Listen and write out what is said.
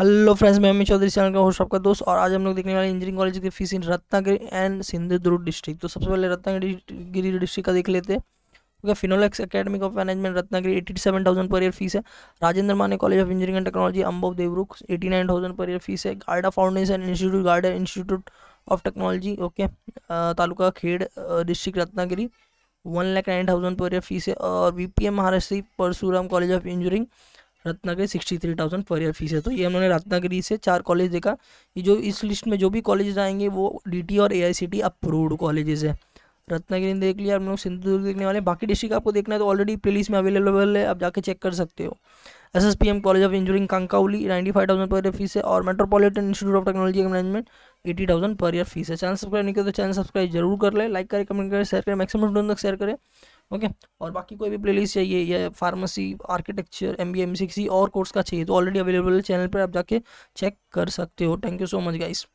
hello friends मैं Amit Chaudhary channel का host सबका दोस्त और आज हम लोग देखने वाले इंजीनियरिंग कॉलेज की fees in Ratnagiri and Sindhudurg district तो सबसे पहले रत्नागिरी डिस्ट्रिक्ट का देख लेते हैं Finolex academic of management Ratnagiri eighty seven thousand per year fees है Rajendra Mane college of engineering and technology Ambav Devrukh eighty nine thousand per year fees है Gharda foundation institute Gharda institute of technology okay taluka Khed district Ratnagiri one lakh nine thousand per year fees है और V P M Maharshi Parshuram college of engineering Ratnagiri sixty three thousand per year fees है तो ये हमने रत्नागिरी से चार college देखा ये जो इस लिस्ट में जो भी कॉलेज आएंगे वो डी और ए आई अप्रूव्ड कॉलेजेस है रत्नागिरी देख लिया हम लोग सिंधुदुर्ग देखने वाले बाकी डिस्ट्रिक्ट आपको देखना है तो ऑलरेडी प्लेलिस्ट में अवेलेबल है आप जाके चेक कर सकते हो S S P M college of engineering Kankavli ninety five thousand per year fees है और metropolitan institute of technology and management eighty thousand per year fees है चैनल सब्सक्राइब नहीं करें तो चैनल सब्सक्राइब जरूर कर ले लाइक करें कमेंट करें शेयर करें मैक्सिमम स्टूडेंट तक शेयर करें ओके और बाकी कोई भी प्लेलिस्ट चाहिए या pharmacy architecture M B M C किसी और कोर्स का चाहिए तो ऑलरेडी अवेलेबल है चैनल पर आप जाके चेक कर सकते हो thank you so much guys